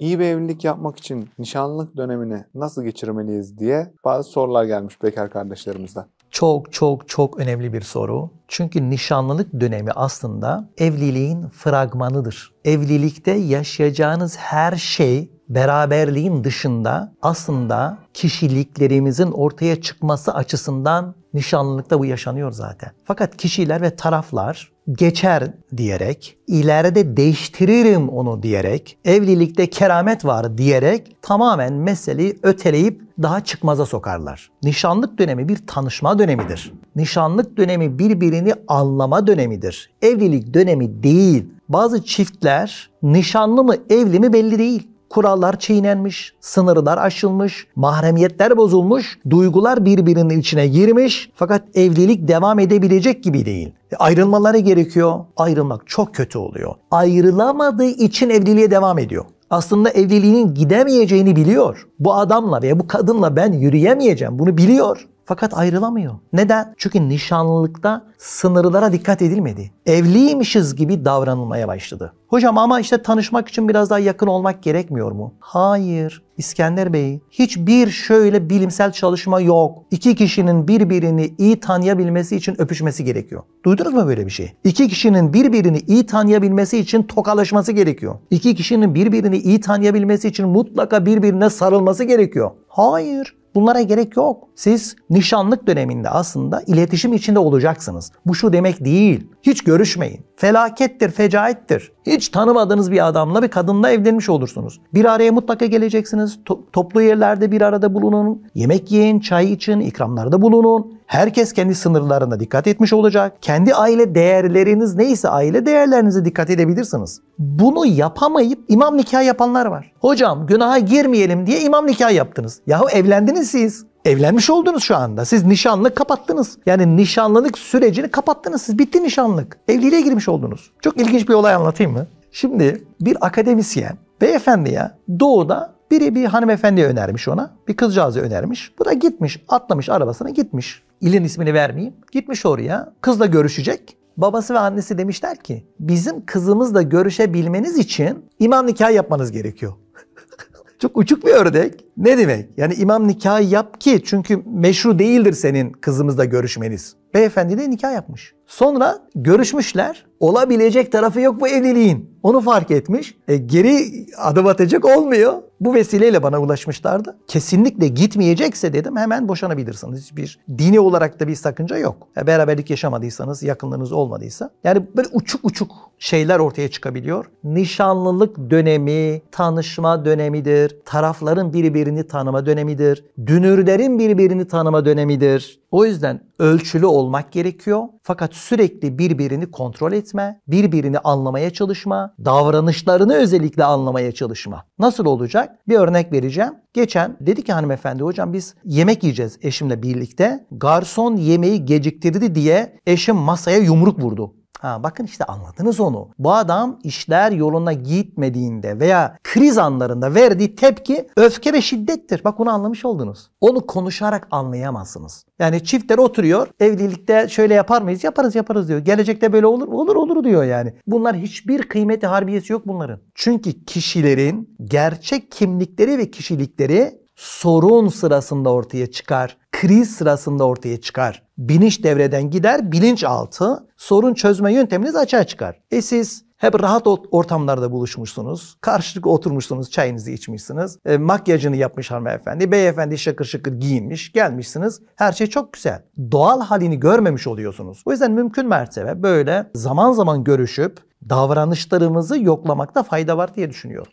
İyi bir evlilik yapmak için nişanlılık dönemini nasıl geçirmeliyiz diye bazı sorular gelmiş bekar kardeşlerimizden. Çok çok çok önemli bir soru. Çünkü nişanlılık dönemi aslında evliliğin fragmanıdır. Evlilikte yaşayacağınız her şey beraberliğin dışında aslında kişiliklerimizin ortaya çıkması açısından nişanlılıkta bu yaşanıyor zaten. Fakat kişiler ve taraflar geçer diyerek, ileride değiştiririm onu diyerek, evlilikte keramet var diyerek tamamen meseleyi öteleyip daha çıkmaza sokarlar. Nişanlık dönemi bir tanışma dönemidir. Nişanlık dönemi birbirini anlama dönemidir. Evlilik dönemi değil. Bazı çiftler nişanlı mı evli mi belli değil kurallar çiğnenmiş, sınırlar aşılmış, mahremiyetler bozulmuş, duygular birbirinin içine girmiş fakat evlilik devam edebilecek gibi değil. E ayrılmaları gerekiyor. Ayrılmak çok kötü oluyor. Ayrılamadığı için evliliğe devam ediyor aslında evliliğinin gidemeyeceğini biliyor. Bu adamla veya bu kadınla ben yürüyemeyeceğim. Bunu biliyor. Fakat ayrılamıyor. Neden? Çünkü nişanlılıkta sınırlara dikkat edilmedi. Evliymişiz gibi davranılmaya başladı. Hocam ama işte tanışmak için biraz daha yakın olmak gerekmiyor mu? Hayır. İskender Bey, hiçbir şöyle bilimsel çalışma yok. İki kişinin birbirini iyi tanıyabilmesi için öpüşmesi gerekiyor. Duydunuz mu böyle bir şey? İki kişinin birbirini iyi tanıyabilmesi için tokalaşması gerekiyor. İki kişinin birbirini iyi tanıyabilmesi için mutlaka birbirine sarılması gerekiyor. Hayır. Bunlara gerek yok. Siz nişanlık döneminde aslında iletişim içinde olacaksınız. Bu şu demek değil. Hiç görüşmeyin. Felakettir, fecaettir. Hiç tanımadığınız bir adamla bir kadınla evlenmiş olursunuz. Bir araya mutlaka geleceksiniz. To- toplu yerlerde bir arada bulunun. Yemek yiyin, çay için, ikramlarda bulunun. Herkes kendi sınırlarına dikkat etmiş olacak. Kendi aile değerleriniz neyse aile değerlerinize dikkat edebilirsiniz. Bunu yapamayıp imam nikah yapanlar var. Hocam günaha girmeyelim diye imam nikah yaptınız. Yahu evlendiniz siz. Evlenmiş oldunuz şu anda. Siz nişanlı kapattınız. Yani nişanlılık sürecini kapattınız. Siz bitti nişanlık. Evliliğe girmiş oldunuz. Çok ilginç bir olay anlatayım mı? Şimdi bir akademisyen beyefendiye doğuda biri bir hanımefendi önermiş ona. Bir kızcağızı önermiş. Bu da gitmiş, atlamış arabasına gitmiş. İlin ismini vermeyeyim. Gitmiş oraya. Kızla görüşecek. Babası ve annesi demişler ki bizim kızımızla görüşebilmeniz için imam nikah yapmanız gerekiyor. Çok uçuk bir ördek. Ne demek? Yani imam nikahı yap ki çünkü meşru değildir senin kızımızla görüşmeniz. Beyefendi de nikah yapmış. Sonra görüşmüşler. Olabilecek tarafı yok bu evliliğin. Onu fark etmiş. E, geri adım atacak olmuyor. Bu vesileyle bana ulaşmışlardı. Kesinlikle gitmeyecekse dedim hemen boşanabilirsiniz. Hiçbir dini olarak da bir sakınca yok. Ya e, beraberlik yaşamadıysanız, yakınlığınız olmadıysa. Yani böyle uçuk uçuk şeyler ortaya çıkabiliyor. Nişanlılık dönemi tanışma dönemidir. Tarafların birbirini tanıma dönemidir. Dünürlerin birbirini tanıma dönemidir. O yüzden ölçülü olmak gerekiyor. Fakat sürekli birbirini kontrol etme, birbirini anlamaya çalışma, davranışlarını özellikle anlamaya çalışma. Nasıl olacak? Bir örnek vereceğim. Geçen dedi ki hanımefendi hocam biz yemek yiyeceğiz eşimle birlikte. Garson yemeği geciktirdi diye eşim masaya yumruk vurdu. Ha, bakın işte anladınız onu. Bu adam işler yoluna gitmediğinde veya kriz anlarında verdiği tepki öfke ve şiddettir. Bak bunu anlamış oldunuz. Onu konuşarak anlayamazsınız. Yani çiftler oturuyor. Evlilikte şöyle yapar mıyız? Yaparız yaparız diyor. Gelecekte böyle olur mu? olur olur diyor yani. Bunlar hiçbir kıymeti harbiyesi yok bunların. Çünkü kişilerin gerçek kimlikleri ve kişilikleri sorun sırasında ortaya çıkar kriz sırasında ortaya çıkar. Bilinç devreden gider, bilinçaltı sorun çözme yönteminiz açığa çıkar. E siz hep rahat ortamlarda buluşmuşsunuz. Karşılıklı oturmuşsunuz, çayınızı içmişsiniz. E, makyajını yapmış hanımefendi. Beyefendi şakır şakır giyinmiş, gelmişsiniz. Her şey çok güzel. Doğal halini görmemiş oluyorsunuz. O yüzden mümkün mertebe böyle zaman zaman görüşüp davranışlarımızı yoklamakta fayda var diye düşünüyorum.